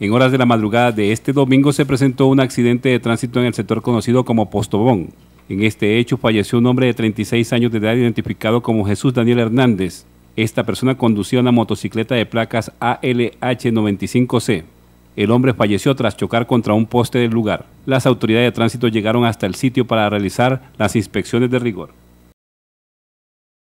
En horas de la madrugada de este domingo se presentó un accidente de tránsito en el sector conocido como Postobón. En este hecho falleció un hombre de 36 años de edad identificado como Jesús Daniel Hernández. Esta persona conducía una motocicleta de placas ALH95C. El hombre falleció tras chocar contra un poste del lugar. Las autoridades de tránsito llegaron hasta el sitio para realizar las inspecciones de rigor.